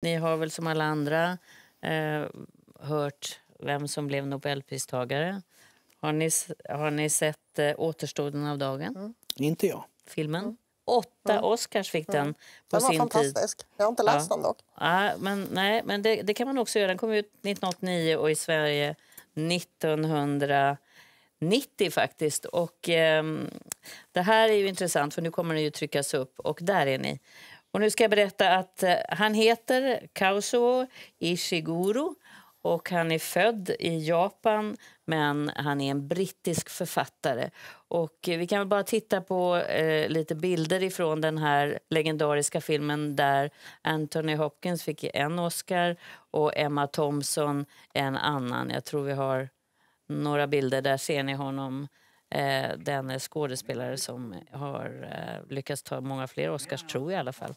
Ni har väl som alla andra eh, hört vem som blev Nobelpristagare. Har ni, har ni sett eh, Återstoden av dagen? Mm. Inte jag. Filmen? Mm. Åtta mm. Oscars fick den mm. på den var sin fantastisk. tid. Jag har inte läst ja. den dock. Ja, men, nej, men det, det, kan man också göra. Den kom ut 1989 och i Sverige 1990 faktiskt. Och, eh, det här är ju intressant för nu kommer den ju tryckas upp och där är ni. Och nu ska jag berätta att eh, han heter Kazuo Ishiguro och han är född i Japan, men han är en brittisk författare. Och vi kan bara titta på eh, lite bilder från den här legendariska filmen där Anthony Hopkins fick en Oscar och Emma Thompson en annan. Jag tror vi har några bilder. Där ser ni honom eh, den skådespelare som har eh, lyckats ta många fler Oscars, tror jag i alla fall.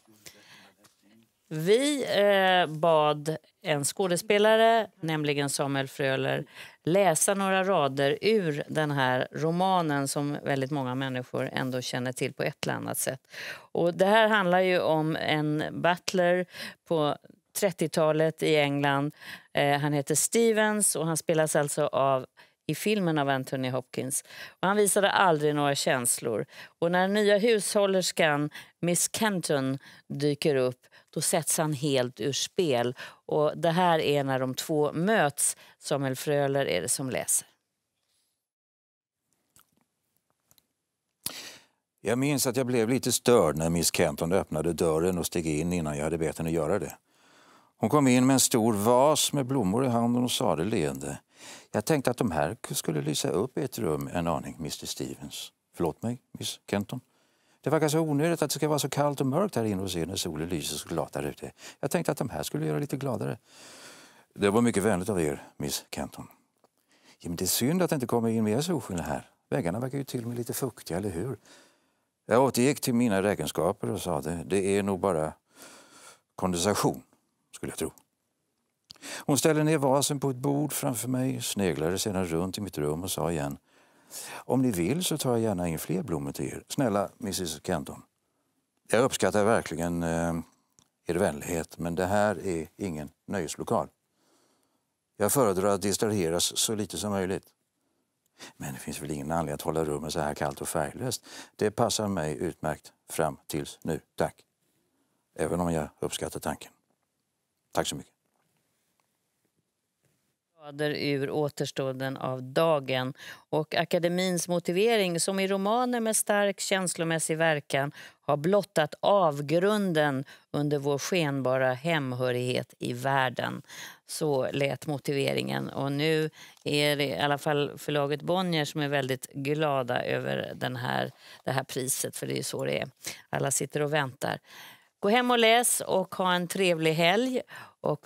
Vi eh, bad en skådespelare, nämligen Samuel Fröler läsa några rader ur den här romanen som väldigt många människor ändå känner till på ett eller annat sätt. Och det här handlar ju om en butler på 30-talet i England. Eh, han heter Stevens och han spelas alltså av i filmen av Anthony Hopkins. Och han visade aldrig några känslor. Och när nya hushållerskan Miss Kenton dyker upp då sätts han helt ur spel. Och det här är när de två möts. Samuel Fröler är det som läser. Jag minns att jag blev lite störd när Miss Kenton öppnade dörren och steg in innan jag hade bett henne göra det. Hon kom in med en stor vas med blommor i handen och sade leende. Jag tänkte att de här skulle lysa upp i ett rum en aning, Mr Stevens. Förlåt mig, Miss Kenton. Det verkar så onödigt att det ska vara så kallt och mörkt här inne hos er när solen lyser så glatt där ute. Jag tänkte att de här skulle göra lite gladare. Det var mycket vänligt av er, Miss Kenton. Ja, men det är synd att det inte kommer in mer solsken här. Väggarna verkar ju till och med lite fuktiga, eller hur? Jag återgick till mina räkenskaper och sa det. Det är nog bara kondensation, skulle jag tro. Hon ställde ner vasen på ett bord framför mig, sneglade sedan runt i mitt rum och sa igen. Om ni vill så tar jag gärna in fler blommor till er. Snälla mrs Kenton. Jag uppskattar verkligen eh, er vänlighet, men det här är ingen nöjeslokal. Jag föredrar att distraheras så lite som möjligt. Men det finns väl ingen anledning att hålla rummet så här kallt och färglöst. Det passar mig utmärkt fram tills nu, tack. Även om jag uppskattar tanken. Tack så mycket rader ur återstoden av dagen. Och akademins motivering, som i romaner med stark känslomässig verkan har blottat avgrunden under vår skenbara hemhörighet i världen. Så lät motiveringen. Och nu är det i alla fall förlaget Bonnier som är väldigt glada över den här, det här priset, för det är så det är. Alla sitter och väntar. Gå hem och läs och ha en trevlig helg. Och